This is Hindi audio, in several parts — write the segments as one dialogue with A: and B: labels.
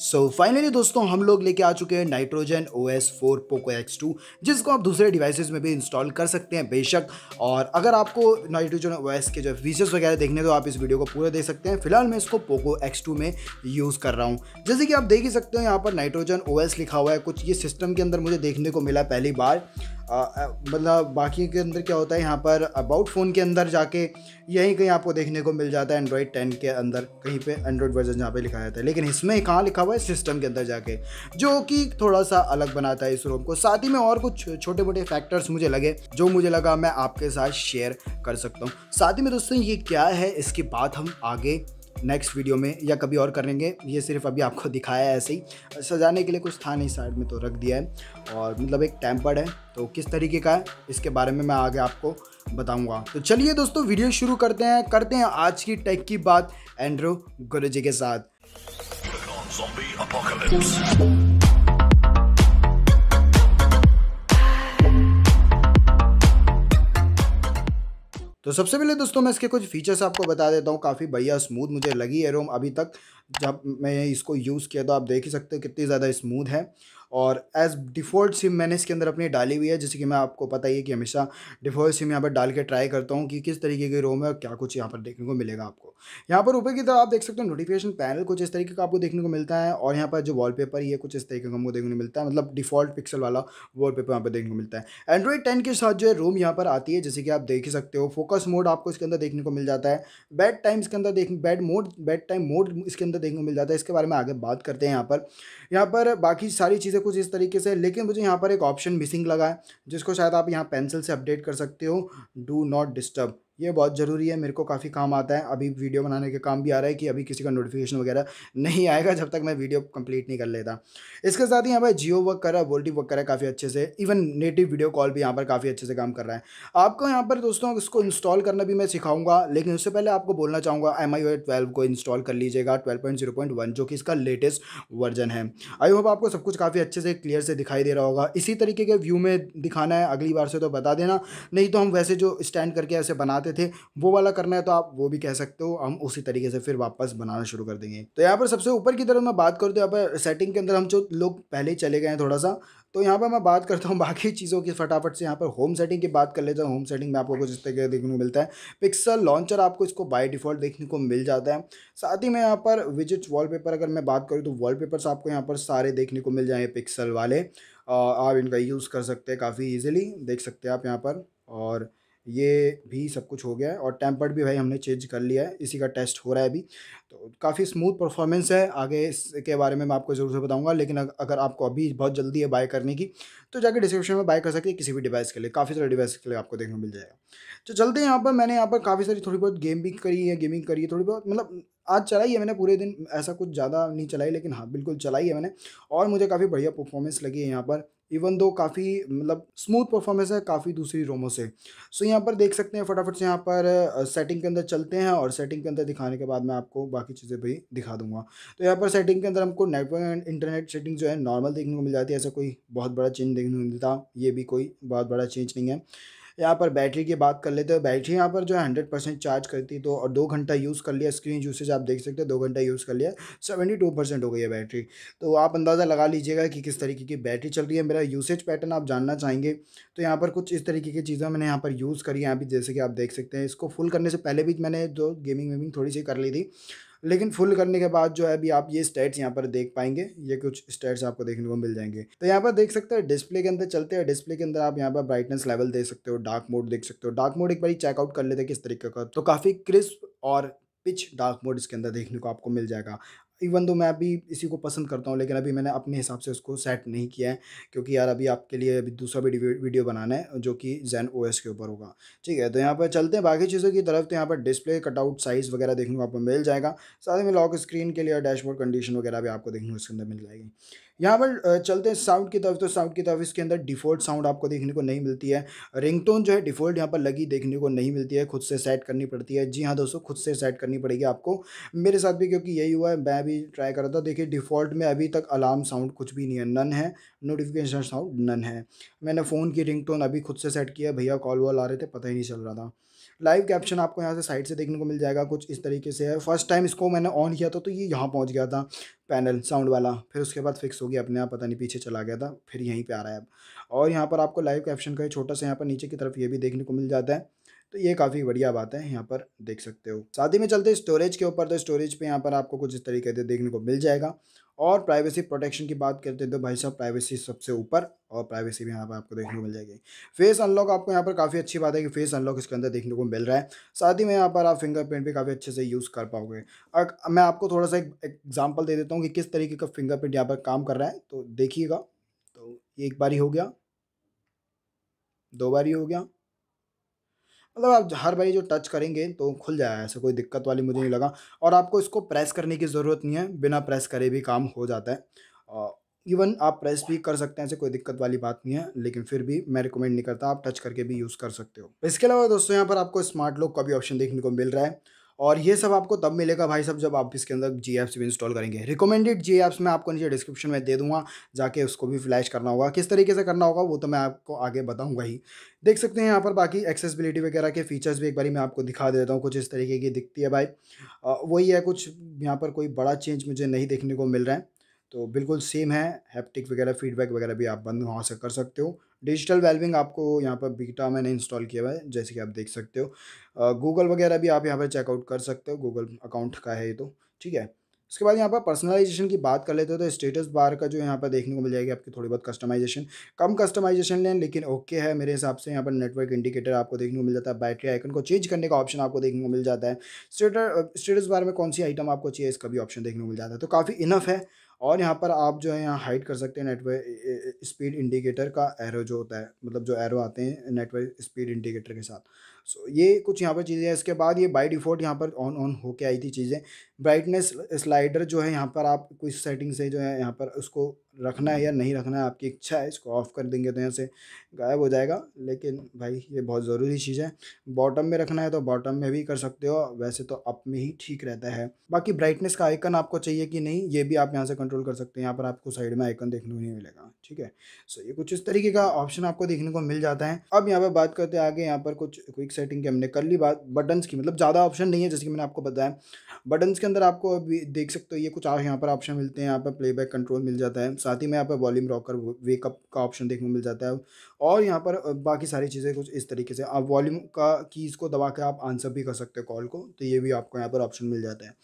A: सो so, फाइनली दोस्तों हम लोग लेके आ चुके हैं Nitrogen O S for Poco X two जिसको आप दूसरे डिवाइसेज में भी इंस्टॉल कर सकते हैं बेशक और अगर आपको नाइट्रोजन ओ एस के जो फीचर्स वगैरह देखने तो आप इस वीडियो को पूरा देख सकते हैं फिलहाल मैं इसको पोको एक्स टू में यूज़ कर रहा हूँ जैसे कि आप देख ही सकते हो यहाँ पर नाइट्रोजन ओ एस लिखा हुआ है कुछ ये सिस्टम के अंदर मुझे देखने को मिला पहली बार मतलब बाकी के अंदर क्या होता है यहाँ पर अबाउट फ़ोन के अंदर जाके यहीं कहीं आपको देखने को मिल जाता है एंड्रॉयड टेन के अंदर कहीं पे एंड्रॉयड वर्जन जहाँ पे लिखा जाता है लेकिन इसमें कहाँ लिखा हुआ है सिस्टम के अंदर जाके जो कि थोड़ा सा अलग बनाता है इस रोम को साथ ही में और कुछ छोटे मोटे फैक्टर्स मुझे लगे जो मुझे लगा मैं आपके साथ शेयर कर सकता हूँ साथ ही में दोस्तों ये क्या है इसकी बात हम आगे नेक्स्ट वीडियो में या कभी और करेंगे ये सिर्फ अभी आपको दिखाया है ऐसे ही सजाने के लिए कुछ था नहीं साइड में तो रख दिया है और मतलब एक टैंपर्ड है तो किस तरीके का है इसके बारे में मैं आगे आपको बताऊंगा तो चलिए दोस्तों वीडियो शुरू करते हैं करते हैं आज की टेक की बात एंड्रो गुरुजी के साथ तो सबसे पहले दोस्तों मैं इसके कुछ फीचर्स आपको बता देता हूँ काफ़ी बढ़िया स्मूथ मुझे लगी है रोम अभी तक जब मैं इसको यूज़ किया तो आप देख ही सकते हो कितनी ज़्यादा स्मूथ है और एज डिफ़ॉल्ट सिम मैंने इसके अंदर अपनी डाली हुई है जैसे कि मैं आपको पता ही है कि हमेशा डिफ़ॉल्ट सिम यहाँ पर डाल के ट्राई करता हूँ कि किस तरीके की रोम है और क्या कुछ यहाँ पर देखने को मिलेगा आपको यहाँ पर ऊपर की तरफ आप देख सकते हो नोटिफिकेशन पैनल कुछ इस तरीके का आपको देखने को मिलता है और यहाँ पर जो पेपर ये कुछ इस तरीके का हमको देखने को मिलता है मतलब डिफ़ॉल्ट पिक्सल वाला पेपर यहाँ पर देखने को मिलता है एंड्रॉइड टेन के साथ जो है रोम यहाँ पर आती है जैसे कि आप देख ही सकते हो फोकस मोड आपको इसके अंदर देखने को मिल जाता है बैड टाइम इसके अंदर देख bed mode bedtime mode इसके अंदर देखने को मिल जाता है इसके बारे में आगे बात करते हैं यहाँ पर यहाँ पर बाकी सारी चीज़ें चीज़ें कुछ इस तरीके से लेकिन मुझे यहाँ पर एक ऑप्शन मिसिंग लगा है जिसको शायद आप यहाँ पेंसिल से अपडेट कर सकते हो डू नॉट डिस्टर्ब ये बहुत ज़रूरी है मेरे को काफ़ी काम आता है अभी वीडियो बनाने के काम भी आ रहा है कि अभी किसी का नोटिफिकेशन वगैरह नहीं आएगा जब तक मैं वीडियो कंप्लीट नहीं कर लेता इसके साथ ही यहाँ पर जियो वर्क कर रहा है वोल्टी वर्क कर रहा है काफ़ी अच्छे से इवन नेटिव वीडियो कॉल भी यहाँ पर काफ़ी अच्छे से काम कर रहा है आपको यहाँ पर दोस्तों इसको इंस्टॉल करना भी मैं सिखाऊंगा लेकिन उससे पहले आपको बोलना चाहूँगा एम आई ट्वेल्व को इंस्टॉल कर लीजिएगा twelve point zero point one जो कि इसका लेटेस्ट वर्जन है आई होप आपको सब कुछ काफ़ी अच्छे से क्लियर से दिखाई दे रहा होगा इसी तरीके के व्यू में दिखाना है अगली बार से तो बता देना नहीं तो हम वैसे जो स्टैंड करके ऐसे बनाते चाहते थे वो वाला करना है तो आप वो भी कह सकते हो हम उसी तरीके से फिर वापस बनाना शुरू कर देंगे तो यहाँ पर सबसे ऊपर की तरफ मैं बात करूँ तो यहाँ पर सेटिंग के अंदर हम जो लोग पहले ही चले गए हैं थोड़ा सा तो यहाँ पर मैं बात करता हूँ बाकी चीज़ों की फटाफट से यहाँ पर होम सेटिंग की बात कर लेता हूँ होम सेटिंग में आपको कुछ इस तरीके देखने को मिलता है पिक्सल लॉन्चर आपको इसको बाय डिफ़ॉल्ट देखने को मिल जाता है साथ ही में यहाँ पर विजिट वॉलपेपर अगर मैं बात करूँ तो वॉलपेपर्स आपको यहाँ पर सारे देखने को मिल जाएंगे पिक्सल वाले आप इनका यूज़ कर सकते हैं काफ़ी ईजिली देख सकते हैं आप यहाँ पर और ये भी सब कुछ हो गया है और टेम्पर्ड भी भाई हमने चेंज कर लिया है इसी का टेस्ट हो रहा है अभी तो काफ़ी स्मूथ परफॉर्मेंस है आगे इसके बारे में मैं आपको ज़रूर से बताऊंगा लेकिन अगर आपको अभी बहुत जल्दी है बाय करने की तो जाके डिस्क्रिप्शन में बाय कर सकते हैं किसी भी डिवाइस के लिए काफ़ी सारे डिवाइस के लिए आपको देखने मिल जाएगा तो चलते हैं यहाँ पर मैंने यहाँ पर काफ़ी सारी थोड़ी बहुत गेम भी करी है गेमिंग करी है थोड़ी बहुत मतलब आज चलाई है मैंने पूरे दिन ऐसा कुछ ज़्यादा नहीं चलाई लेकिन हाँ बिल्कुल चलाई है मैंने और मुझे काफ़ी बढ़िया परफॉर्मेंस लगी है यहाँ पर इवन दो काफ़ी मतलब स्मूथ परफॉर्मेंस है काफ़ी दूसरी रोमों से सो यहाँ पर देख सकते हैं फटाफट से यहाँ पर सेटिंग के अंदर चलते हैं और सेटिंग के अंदर दिखाने के बाद मैं आपको बाकी चीज़ें भी दिखा दूंगा तो यहाँ पर सेटिंग के अंदर हमको नेटवर्क एंड इंटरनेट सेटिंग जो है नॉर्मल देखने को मिल जाती है ऐसा कोई बहुत बड़ा चेंज देखने को मिलता ये भी कोई बहुत बड़ा चेंज नहीं है यहाँ पर बैटरी की बात कर लेते हैं बैटरी यहाँ पर जो है हंड्रेड परसेंट चार्ज करती तो और दो घंटा यूज़ कर लिया स्क्रीन यूसेज आप देख सकते हैं दो घंटा यूज़ कर लिया सेवेंटी टू परसेंट हो गई है बैटरी तो आप अंदाज़ा लगा लीजिएगा कि किस तरीके की बैटरी चल रही है मेरा यूसेज पैटर्न आप जानना चाहेंगे तो यहाँ पर कुछ इस तरीके की चीज़ें मैंने यहाँ पर यूज़ करी हैं अभी जैसे कि आप देख सकते हैं इसको फुल करने से पहले भी मैंने जो गेमिंग वेमिंग थोड़ी सी कर ली थी लेकिन फुल करने के बाद जो है अभी आप ये स्टेट्स यहाँ पर देख पाएंगे ये कुछ स्टेट्स आपको देखने को मिल जाएंगे तो यहाँ पर देख सकते हैं डिस्प्ले के अंदर चलते हैं डिस्प्ले के अंदर आप यहाँ पर ब्राइटनेस लेवल देख सकते हो डार्क मोड देख सकते हो डार्क मोड एक बार चेकआउट कर लेते हैं किस तरीके का तो काफ़ी क्रिस्प और पिच डार्क मोड इसके अंदर देखने को आपको मिल जाएगा इवन दो मैं अभी इसी को पसंद करता हूँ लेकिन अभी मैंने अपने हिसाब से उसको सेट नहीं किया है क्योंकि यार अभी आपके लिए अभी दूसरा भी वीडियो बनाना है जो कि जैन ओ के ऊपर होगा ठीक है तो यहाँ पर चलते हैं बाकी चीज़ों की तरफ तो यहाँ पर डिस्प्ले कटआउट साइज़ वगैरह देखने को आपको मिल जाएगा साथ में लॉक स्क्रीन के लिए डैशबोर्ड कंडीशन वगैरह भी आपको देखने को इसके अंदर मिल जाएगी यहाँ पर चलते हैं साउंड की तरफ तो साउंड की तरफ इसके अंदर डिफ़ॉल्ट साउंड आपको देखने को नहीं मिलती है रिंगटोन जो है डिफ़ॉल्ट यहाँ पर लगी देखने को नहीं मिलती है खुद से सेट करनी पड़ती है जी हाँ दोस्तों खुद से सेट करनी पड़ेगी आपको मेरे साथ भी क्योंकि यही हुआ है मैं भी ट्राई कर रहा था देखिए डिफ़ॉल्ट में अभी तक अलार्म साउंड कुछ भी नहीं है नन है नोटिफिकेशन साउंड नन है मैंने फ़ोन की रिंग अभी खुद से सेट किया भैया कॉल वॉल आ रहे थे पता ही नहीं चल रहा था लाइव कैप्शन आपको यहाँ से साइड से देखने को मिल जाएगा कुछ इस तरीके से है फर्स्ट टाइम इसको मैंने ऑन किया था तो ये यहाँ पहुँच गया था पैनल साउंड वाला फिर उसके बाद फिक्स हो गया अपने आप पता नहीं पीछे चला गया था फिर यहीं पर आ रहा है अब और यहाँ पर आपको लाइव कैप्शन का छोटा सा यहाँ पर नीचे की तरफ ये भी देखने को मिल जाता है तो ये काफ़ी बढ़िया बात है यहाँ पर देख सकते हो साथ ही में चलते स्टोरेज के ऊपर तो स्टोरेज पे यहाँ पर आपको कुछ इस तरीके से देखने को मिल जाएगा और प्राइवेसी प्रोटेक्शन की बात करते हैं तो भाई साहब प्राइवेसी सबसे ऊपर और प्राइवेसी भी यहाँ पर आपको देखने को मिल जाएगी फेस अनलॉक आपको यहाँ पर काफ़ी अच्छी बात है कि फेस अनलॉक इसके अंदर देखने को मिल रहा है साथ ही में यहाँ पर आप फिंगरप्रिंट भी काफ़ी अच्छे से यूज़ कर पाओगे अग, मैं आपको थोड़ा सा एक एग्जाम्पल दे देता हूँ कि किस तरीके का फिंगरप्रिंट यहाँ पर काम कर रहा है तो देखिएगा तो एक बार ही हो गया दो बार ही हो गया मतलब आप हर भाई जो टच करेंगे तो खुल जाएगा ऐसे कोई दिक्कत वाली मुझे नहीं लगा और आपको इसको प्रेस करने की ज़रूरत नहीं है बिना प्रेस करे भी काम हो जाता है इवन आप प्रेस भी कर सकते हैं ऐसे कोई दिक्कत वाली बात नहीं है लेकिन फिर भी मैं रिकमेंड नहीं करता आप टच करके भी यूज़ कर सकते हो इसके अलावा दोस्तों यहाँ पर आपको स्मार्ट लॉक का भी ऑप्शन देखने को मिल रहा है और ये सब आपको तब मिलेगा भाई सब जब आप इसके अंदर जी एप्स भी इंस्टॉल करेंगे रिकमेंडेड जी एप्स मैं आपको नीचे डिस्क्रिप्शन में दे दूंगा जाके उसको भी फ्लैश करना होगा किस तरीके से करना होगा वो तो मैं आपको आगे बताऊंगा ही देख सकते हैं यहाँ पर बाकी एक्सेसिबिलिटी वगैरह के फीचर्स भी एक बार मैं आपको दिखा देता हूँ कुछ इस तरीके की दिखती है भाई वही है कुछ यहाँ पर कोई बड़ा चेंज मुझे नहीं देखने को मिल रहा है तो बिल्कुल सेम है हैप्टिक वगैरह फीडबैक वगैरह भी आप बंद वहाँ से कर सकते हो डिजिटल वेल्विंग आपको यहाँ पर बीटा मैंने इंस्टॉल किया हुआ है जैसे कि आप देख सकते हो गूगल वगैरह भी आप यहाँ पर चेकआउट कर सकते हो गूगल अकाउंट का है ये तो ठीक है उसके बाद यहाँ पर पर्सनलाइजेशन की बात कर लेते हो तो स्टेटस बार का जो यहाँ पर देखने को मिल जाएगी आपकी थोड़ी बहुत कस्टमाइजेशन कम कस्टमाइजेशन लें लेकिन ओके है मेरे हिसाब से यहाँ पर नेटवर्क इंडिकेटर आपको देखने को मिल जाता है बैटरी आइकन को चेंज करने का ऑप्शन आपको देखने को मिल जाता है स्टेटर स्टेटस बार में कौन सी आइटम आपको चाहिए इसका भी ऑप्शन देखने को मिल जाता है तो काफ़ी इनफ है और यहाँ पर आप जो है यहाँ हाइड कर सकते हैं नेटवर्क स्पीड इंडिकेटर का एरो जो होता है मतलब जो एरो आते हैं नेटवर्क स्पीड इंडिकेटर के साथ सो so, ये कुछ यहाँ पर चीज़ें हैं इसके बाद ये बाय डिफ़ॉल्ट यहाँ पर ऑन ऑन होके आई थी चीज़ें ब्राइटनेस स्लाइडर जो है यहाँ पर आप कुछ सेटिंग से जो है यहाँ पर उसको रखना है या नहीं रखना है आपकी इच्छा है इसको ऑफ़ कर देंगे तो यहाँ से गायब हो जाएगा लेकिन भाई ये बहुत ज़रूरी चीज़ है बॉटम में रखना है तो बॉटम में भी कर सकते हो वैसे तो अप में ही ठीक रहता है बाकी ब्राइटनेस का आइकन आपको चाहिए कि नहीं ये भी आप यहाँ से कंट्रोल कर सकते हैं यहाँ पर आपको साइड में आइकन देखने को नहीं मिलेगा ठीक है सो ये कुछ इस तरीके का ऑप्शन आपको देखने को मिल जाता है अब यहाँ पर बात करते हैं आगे यहाँ पर कुछ क्विक सेटिंग की हमने कर ली बात बटन्स की मतलब ज़्यादा ऑप्शन नहीं है जैसे कि मैंने आपको बताया बटन्स के अंदर आपको अभी देख सकते हो ये कुछ आप यहाँ पर ऑप्शन मिलते हैं यहाँ पर प्लेबैक कंट्रोल मिल जाता है साथ ही में यहाँ पर वॉल्यूम रॉकर वेकअप का ऑप्शन देखने को मिल जाता है और यहाँ पर बाकी सारी चीज़ें कुछ इस तरीके से आप वॉल्यूम का कीज़ को दबा के आप आंसर भी कर सकते हो कॉल को तो ये भी आपको यहाँ पर ऑप्शन मिल जाता है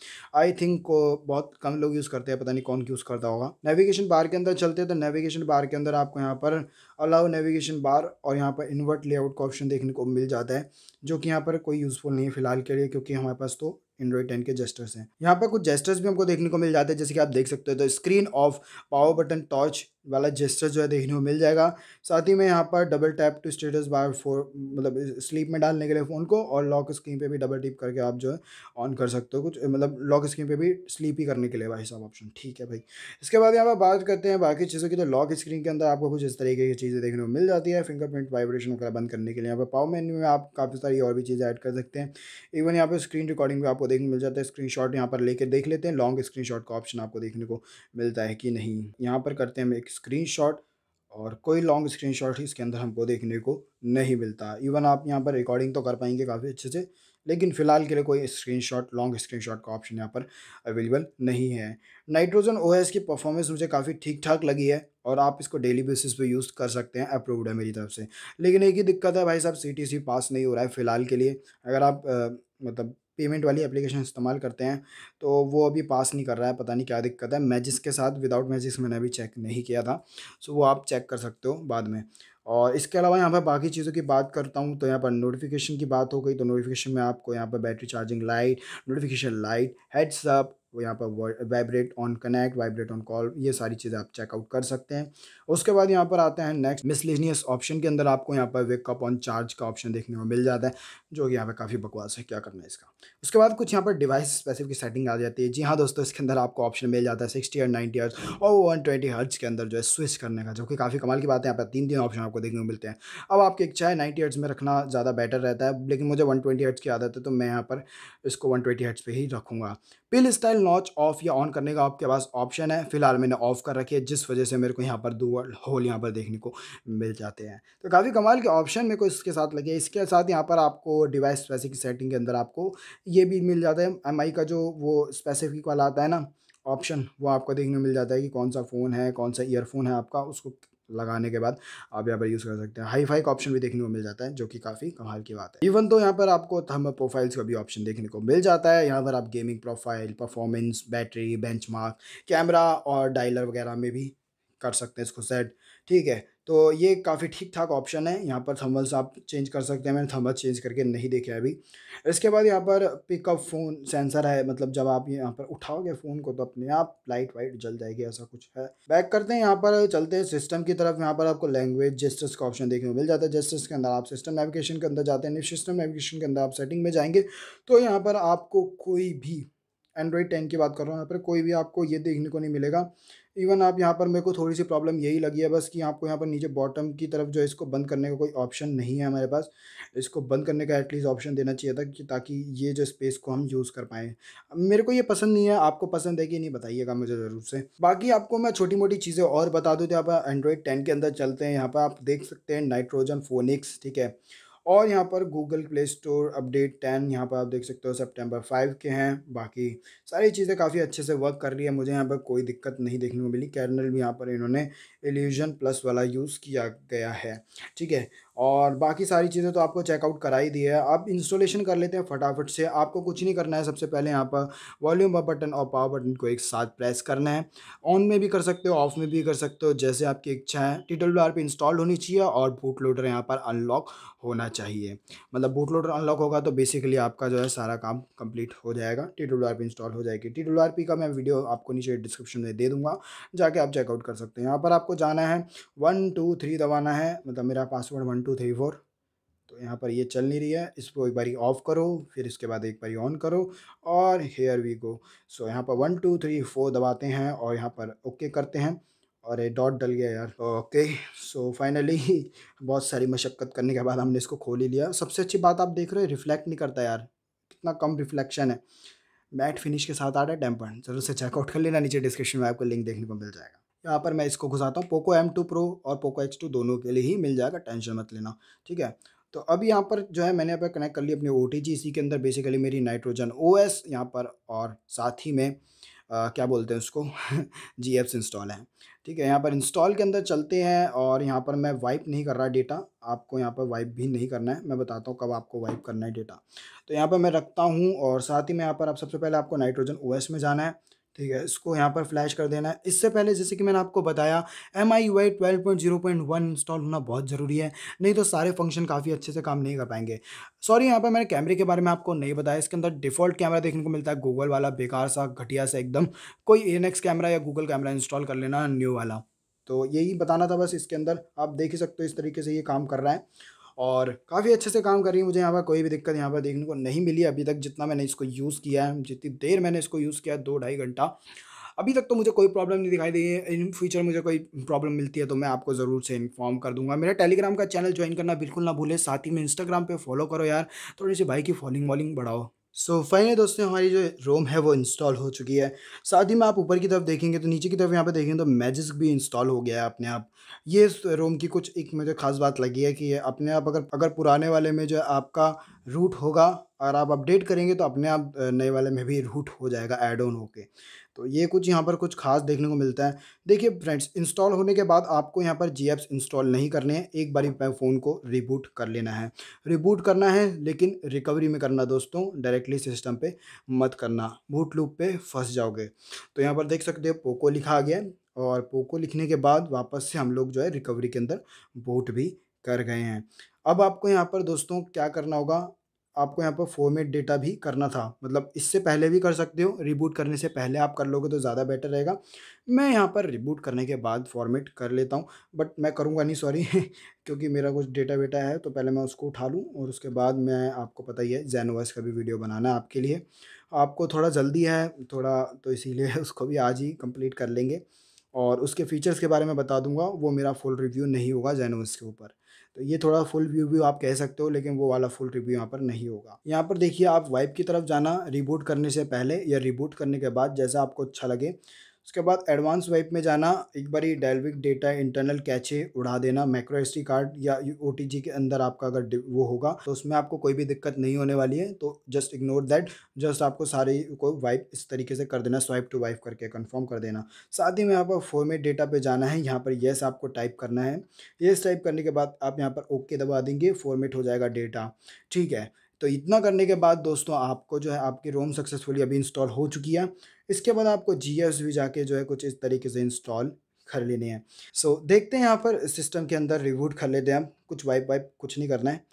A: आई थिंक बहुत कम लोग यूज़ करते हैं पता नहीं कौन यूज़ करता होगा नेविगेशन बार के अंदर चलते हैं तो नेविगेशन बार के अंदर आपको यहाँ पर अलाउ नेविगेशन बार और यहाँ पर इन्वर्ट लेआउट का ऑप्शन देखने को मिल जाता है जो कि यहाँ पर कोई यूज़फुल नहीं है फिलहाल के लिए क्योंकि हमारे पास तो एंड्रॉइड टेन के जेस्टर्स हैं यहाँ पर कुछ जेस्टर्स भी हमको देखने को मिल जाते हैं जैसे कि आप देख सकते हो तो screen off power button torch वाला जेस्टर जो है देखने को मिल जाएगा साथ ही में यहाँ पर double tap to status bar for मतलब स्लीप में डालने के लिए फ़ोन को और लॉक स्क्रीन पे भी डबल टिप करके आप जो है ऑन कर सकते हो कुछ मतलब लॉक स्क्रीन पे भी स्लीप ही करने के लिए भाई साहब ऑप्शन ठीक है भाई इसके बाद यहाँ पर बात करते हैं बाकी चीज़ों की तो लॉक स्क्रीन के अंदर आपको कुछ इस तरीके की चीज़ें देखने को मिल जाती है फिंगरप्रिंट वाइब्रेशन वगैरह बंद करने के लिए यहाँ पर पाव मेन्यू में आप काफ़ी सारी और भी चीज़ें ऐड कर सकते हैं इवन यहाँ पर स्क्रीन रिकॉर्डिंग भी आपको देखने मिल जाता है स्क्रीन शॉट यहाँ पर लेकर देख लेते हैं लॉन्ग स्क्रीन शॉट का ऑप्शन आपको देखने को मिलता है कि नहीं यहाँ पर करते हैं हम एक स्क्रीनशॉट और कोई लॉन्ग स्क्रीनशॉट ही इसके अंदर हमको देखने को नहीं मिलता इवन आप यहाँ पर रिकॉर्डिंग तो कर पाएंगे काफ़ी अच्छे से लेकिन फ़िलहाल के लिए कोई स्क्रीनशॉट लॉन्ग स्क्रीनशॉट का ऑप्शन यहाँ पर अवेलेबल नहीं है नाइट्रोजन ओ की परफॉर्मेंस मुझे काफ़ी ठीक ठाक लगी है और आप इसको डेली बेसिस पे यूज़ कर सकते हैं अप्रूव्ड है मेरी तरफ से लेकिन एक ही दिक्कत है भाई साहब सी पास नहीं हो रहा है फ़िलहाल के लिए अगर आप आ, मतलब पेमेंट वाली एप्लीकेशन इस्तेमाल करते हैं तो वो अभी पास नहीं कर रहा है पता नहीं क्या दिक्कत है मैजिस के साथ विदाउट मैजिस मैंने अभी चेक नहीं किया था सो वो आप चेक कर सकते हो बाद में और इसके अलावा यहाँ पर बाकी चीज़ों की बात करता हूँ तो यहाँ पर नोटिफिकेशन की बात हो गई तो नोटिफिकेशन में आपको यहाँ पर battery charging light notification light heads up यहाँ पर vibrate on connect vibrate on call ये सारी चीज़ें आप चेकआउट कर सकते हैं उसके बाद यहाँ पर आते हैं नेक्स्ट मिसलिनियस ऑप्शन के अंदर आपको यहाँ पर वेकअप ऑन चार्ज का ऑप्शन देखने को मिल जाता है जो कि यहाँ पर काफ़ी बकवास है क्या करना है इसका उसके बाद कुछ यहाँ पर डिवाइस स्पेसिफिक सेटिंग आ जाती है जी हाँ दोस्तों इसके अंदर आपको ऑप्शन मिल जाता है सिक्सटी और नाइन्टी हर्ज और वन ट्वेंटी हर्ट्स के अंदर जो है स्विच करने का जो कि काफ़ी कमाल की बात है यहाँ पर तीन तीन ऑप्शन आपको देखने को मिलते हैं अब आपकी इच्छा है नाइन्टी हर्ट्स में रखना ज़्यादा बेटर रहता है लेकिन मुझे वन ट्वेंटी की आदत है तो मैं यहाँ पर इसको वन ट्वेंटी हर्ट्स पर ही रखूँगा पिल स्टाइल नॉच ऑफ या ऑन करने का आपके पास ऑप्शन है फिलहाल मैंने ऑफ कर रखी है जिस वजह से मेरे को यहाँ पर दो होल यहाँ पर देखने को मिल जाते हैं तो काफ़ी कमाल के ऑप्शन मेरे को इसके साथ लगे इसके साथ यहाँ पर आपको डिवाइस स्पेसिफिक सेटिंग के अंदर आपको ये भी मिल जाता है एम का जो वो स्पेसिफिक वाला आता है ना ऑप्शन वो आपको देखने मिल जाता है कि कौन सा फ़ोन है कौन सा ईयरफोन है आपका उसको लगाने के बाद आप यहाँ पर यूज़ कर सकते हैं हाई फाई का ऑप्शन भी देखने को मिल जाता है जो कि काफ़ी कमाल की बात है इवन तो यहाँ पर आपको थर्मल प्रोफाइल्स का भी ऑप्शन देखने को मिल जाता है यहाँ पर आप gaming profile performance battery benchmark camera और डायलर वगैरह में भी कर सकते हैं इसको सेट ठीक है तो ये काफ़ी ठीक ठाक ऑप्शन है यहाँ पर थंबल्स आप चेंज कर सकते हैं मैंने थंबल चेंज करके नहीं देखे अभी इसके बाद यहाँ पर पिकअप फ़ोन सेंसर है मतलब जब आप यहाँ पर उठाओगे फ़ोन को तो अपने आप लाइट वाइट जल जाएगी ऐसा कुछ है बैक करते हैं यहाँ पर चलते हैं सिस्टम की तरफ यहाँ पर आपको लैंग्वेज जस्टिस का ऑप्शन देखने को मिल जाता है जस्टिस के अंदर आप सिस्टम नेविगेशन के अंदर जाते हैं सिस्टम नेविगेशन के अंदर आप सेटिंग में जाएंगे तो यहाँ पर आपको कोई भी एंड्रॉयड टेन की बात कर रहा हूँ यहाँ पर कोई भी आपको ये देखने को नहीं मिलेगा इवन आप यहाँ पर मेरे को थोड़ी सी प्रॉब्लम यही लगी है बस कि आपको यहाँ पर नीचे बॉटम की तरफ जो है इसको बंद करने का कोई ऑप्शन नहीं है हमारे पास इसको बंद करने का एटलीस्ट ऑप्शन देना चाहिए था कि ताकि ये जो स्पेस को हम यूज़ कर पाएँ मेरे को ये पसंद नहीं है आपको पसंद है कि नहीं बताइएगा मुझे ज़रूर से बाकी आपको मैं छोटी मोटी चीज़ें और बता दूँ तो यहाँ पर एंड्रॉयड टेन के अंदर चलते हैं यहाँ पर आप देख सकते हैं नाइट्रोजन फोनिक्स ठीक है और यहाँ पर Google play store update ten यहाँ पर आप देख सकते हो सितंबर फाइव के हैं बाकी सारी चीज़ें काफ़ी अच्छे से वर्क कर रही है मुझे यहाँ पर कोई दिक्कत नहीं देखने को मिली कैरनल भी यहाँ पर इन्होंने एल्यूजन प्लस वाला यूज़ किया गया है ठीक है और बाकी सारी चीज़ें तो आपको चेकआउट करा ही दी है अब इंस्टॉलेशन कर लेते हैं फटाफट से आपको कुछ नहीं करना है सबसे पहले यहाँ पर वॉल्यूम अप बटन और पावर बटन को एक साथ प्रेस करना है ऑन में भी कर सकते हो ऑफ में भी कर सकते हो जैसे आपकी इच्छा है टी डब्ल्यू आर पे इंस्टॉल होनी चाहिए और बूट लोडर यहाँ पर अनलॉक होना चाहिए मतलब बूट लोडर अनलॉक होगा तो बेसिकली आपका जो है सारा काम कंप्लीट हो जाएगा टी डब्ल्यू आर इंस्टॉल हो जाएगी टी डब्ल्यू आर पी का मैं वीडियो आपको नीचे डिस्क्रिप्शन में दे दूँगा जाके आप चेकआउट कर सकते हैं यहाँ पर आपको जाना है वन टू थ्री दबाना है मतलब मेरा password one two three four तो यहाँ पर ये चल नहीं रही है इसको एक बारी ऑफ़ करो फिर इसके बाद एक बारी ऑन करो और हेयर वी गो सो यहाँ पर वन टू थ्री फोर दबाते हैं और यहाँ पर ओके करते हैं और ये डॉट डल गया यार ओके सो फाइनली बहुत सारी मशक्क़त करने के बाद हमने इसको खोल ही लिया सबसे अच्छी बात आप देख रहे हो रिफ्लेक्ट नहीं करता यार कितना कम रिफ्लेक्शन है मैट फिनिश के साथ आ रहा है टेम्पर जरूर से चेकआउट कर लेना नीचे डिस्क्रिप्शन में आपको लिंक देखने को मिल जाएगा यहाँ पर मैं इसको घुसाता हूँ पोको एम टू प्रो और पोको एक्स टू दोनों के लिए ही मिल जाएगा टेंशन मत लेना ठीक है तो अब यहाँ पर जो है मैंने यहाँ पर कनेक्ट कर ली अपनी ओ इसी के अंदर बेसिकली मेरी नाइट्रोजन ओ एस यहाँ पर और साथ ही में आ, क्या बोलते हैं उसको जी एप्स इंस्टॉल हैं ठीक है यहाँ पर इंस्टॉल के अंदर चलते हैं और यहाँ पर मैं वाइप नहीं कर रहा डेटा आपको यहाँ पर वाइप भी नहीं करना है मैं बताता हूँ कब आपको वाइप करना है डेटा तो यहाँ पर मैं रखता हूँ और साथ ही में यहाँ पर आप सबसे पहले आपको नाइट्रोजन ओ में जाना है ठीक है इसको यहाँ पर फ्लैश कर देना है इससे पहले जैसे कि मैंने आपको बताया M I U I twelve point zero point one install होना बहुत ज़रूरी है नहीं तो सारे फंक्शन काफ़ी अच्छे से काम नहीं कर पाएंगे सॉरी यहाँ पर मैंने कैमरे के बारे में आपको नहीं बताया इसके अंदर डिफॉल्ट कैमरा देखने को मिलता है गूगल वाला बेकार सा घटिया सा एकदम कोई ए कैमरा या गूगल कैमरा इंस्टॉल कर लेना न्यू वाला तो यही बताना था बस इसके अंदर आप देख ही सकते हो इस तरीके से ये काम कर रहा है और काफ़ी अच्छे से काम कर रही है मुझे यहाँ पर कोई भी दिक्कत यहाँ पर देखने को नहीं मिली अभी तक जितना मैंने इसको यूज़ किया है जितनी देर मैंने इसको यूज़ किया दो ढाई घंटा अभी तक तो मुझे कोई प्रॉब्लम नहीं दिखाई दी है इन फ्यूचर मुझे कोई प्रॉब्लम मिलती है तो मैं आपको ज़रूर से इन्फॉर्म कर दूंगा मेरा टेलीग्राम का चैनल ज्वाइन करना बिल्कुल ना भूलें साथ ही में इंस्टाग्राम पे फॉलो करो यार थोड़ी सी भाई की फॉलोइंग वॉलिंग बढ़ाओ सो so, फाइनली दोस्तों हमारी जो रोम है वो इंस्टॉल हो चुकी है साथ ही में आप ऊपर की तरफ देखेंगे तो नीचे की तरफ यहाँ पे देखेंगे तो मैजिक भी इंस्टॉल हो गया है अपने आप ये रोम की कुछ एक मुझे खास बात लगी है कि ये अपने आप अगर अगर पुराने वाले में जो आपका रूट होगा और आप अपडेट करेंगे तो अपने आप नए वाले में भी रूट हो जाएगा ऐड ऑन होके तो ये कुछ यहाँ पर कुछ खास देखने को मिलता है देखिए फ्रेंड्स इंस्टॉल होने के बाद आपको यहाँ पर जी एप्स इंस्टॉल नहीं करने हैं एक बार फ़ोन को रिबूट कर लेना है रिबूट करना है लेकिन रिकवरी में करना दोस्तों डायरेक्टली सिस्टम पे मत करना बूट लूप पे फंस जाओगे तो यहाँ पर देख सकते हो पोको लिखा गया और पोको लिखने के बाद वापस से हम लोग जो है रिकवरी के अंदर बूट भी कर गए हैं अब आपको यहाँ पर दोस्तों क्या करना होगा आपको यहाँ पर फॉर्मेट डेटा भी करना था मतलब इससे पहले भी कर सकते हो रिबूट करने से पहले आप कर लोगे तो ज़्यादा बेटर रहेगा मैं यहाँ पर रिबूट करने के बाद फॉर्मेट कर लेता हूँ बट मैं करूँगा नहीं सॉरी क्योंकि मेरा कुछ डेटा वेटा है तो पहले मैं उसको उठा लूँ और उसके बाद मैं आपको पता ही है जैनोवस का भी वीडियो बनाना है आपके लिए आपको थोड़ा जल्दी है थोड़ा तो इसीलिए उसको भी आज ही कंप्लीट कर लेंगे और उसके फीचर्स के बारे में बता दूंगा वो मेरा फुल रिव्यू नहीं होगा जैनोस के ऊपर तो ये थोड़ा फुल व्यू भी आप कह सकते हो लेकिन वो वाला फुल रिव्यू यहाँ पर नहीं होगा यहाँ पर देखिए आप वाइप की तरफ जाना रिबूट करने से पहले या रिबूट करने के बाद जैसा आपको अच्छा लगे उसके बाद एडवांस वाइप में जाना एक बार डायलविक डेटा इंटरनल कैचे उड़ा देना मैक्रो एस कार्ड या ओ के अंदर आपका अगर वो होगा तो उसमें आपको कोई भी दिक्कत नहीं होने वाली है तो जस्ट इग्नोर दैट जस्ट आपको सारे को वाइप इस तरीके से कर देना स्वाइप टू वाइप करके कन्फर्म कर देना साथ ही में यहाँ पर फॉर्मेट डेटा पर जाना है यहाँ पर येस आपको टाइप करना है येस टाइप करने के बाद आप यहाँ पर ओके दबा देंगे फॉर्मेट हो जाएगा डेटा ठीक है तो इतना करने के बाद दोस्तों आपको जो है आपकी रोम सक्सेसफुली अभी इंस्टॉल हो चुकी है इसके बाद आपको जी भी जाके जो है कुछ इस तरीके से इंस्टॉल कर लेने हैं सो so, देखते हैं यहाँ पर सिस्टम के अंदर रिबूट कर लेते हैं हम कुछ वाइप वाइप कुछ नहीं करना है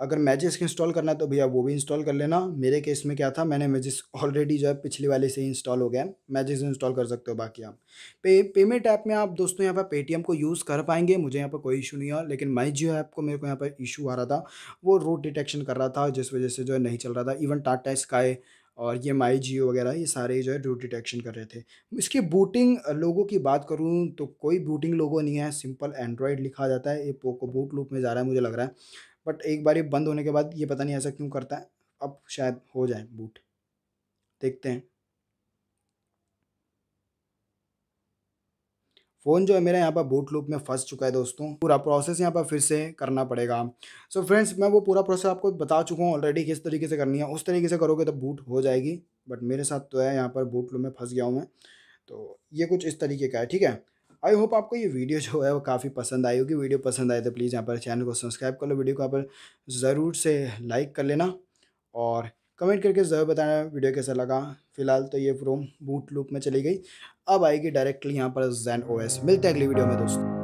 A: अगर मैजिस्क इंस्टॉल करना है तो भैया वो भी इंस्टॉल कर लेना मेरे केस में क्या था मैंने मैजिस ऑलरेडी जो है पिछले वाले से इंस्टॉल हो गया है मैजिस्क इंस्टॉल कर सकते हो बाकी आप पे पेमेंट ऐप में आप दोस्तों यहाँ पर पेटीएम को यूज़ कर पाएंगे मुझे यहाँ पर कोई इशू नहीं हुआ लेकिन माई जियो ऐप को मेरे को यहाँ पर इशू आ रहा था वो रोड डिटेक्शन कर रहा था जिस वजह से जो है नहीं चल रहा था इवन टाटा स्काई और ये माई जियो वगैरह ये सारे जो है डू डिटेक्शन कर रहे थे इसके बूटिंग लोगों की बात करूँ तो कोई बूटिंग लोगों नहीं है सिंपल एंड्रॉयड लिखा जाता है ये पोको बूट लूप में जा रहा है मुझे लग रहा है बट एक बार ये बंद होने के बाद ये पता नहीं ऐसा क्यों करता है अब शायद हो जाए बूट देखते हैं फ़ोन जो है मेरा यहाँ पर बूट लूप में फंस चुका है दोस्तों पूरा प्रोसेस यहाँ पर फिर से करना पड़ेगा सो so फ्रेंड्स मैं वो पूरा प्रोसेस आपको बता चुका हूँ ऑलरेडी किस तरीके से करनी है उस तरीके से करोगे तो बूट हो जाएगी बट मेरे साथ तो है यहाँ पर बूट लूप में फंस गया हूँ मैं तो ये कुछ इस तरीके का है ठीक है आई होप आपको ये वीडियो जो है वो काफ़ी पसंद आई होगी वीडियो पसंद आए तो प्लीज़ यहाँ पर चैनल को सब्सक्राइब कर लो वीडियो को यहाँ पर ज़रूर से लाइक कर लेना और कमेंट करके ज़रूर बताना वीडियो कैसा लगा फिलहाल तो ये प्रोम बूट लूप में चली गई अब आएगी डायरेक्टली यहाँ पर जैन ओ मिलते हैं अगली वीडियो में दोस्तों